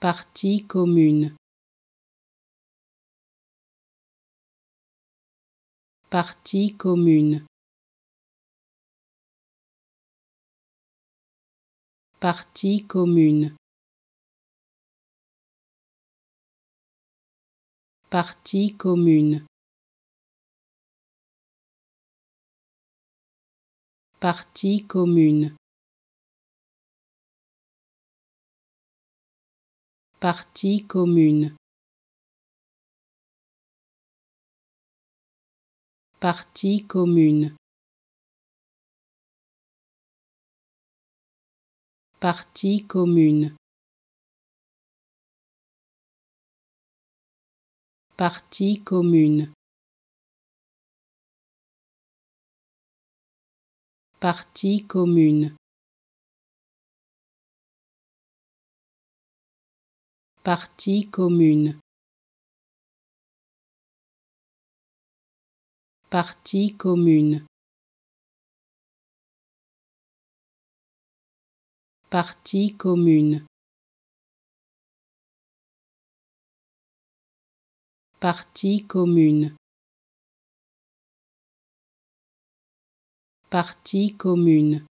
Partie commune. Partie commune. Partie commune. Partie commune. Partie commune. Partie commune. Partie commune. Partie commune. Partie commune. Partie commune. Partie commune. Partie commune. Partie commune. Partie commune. Partie commune.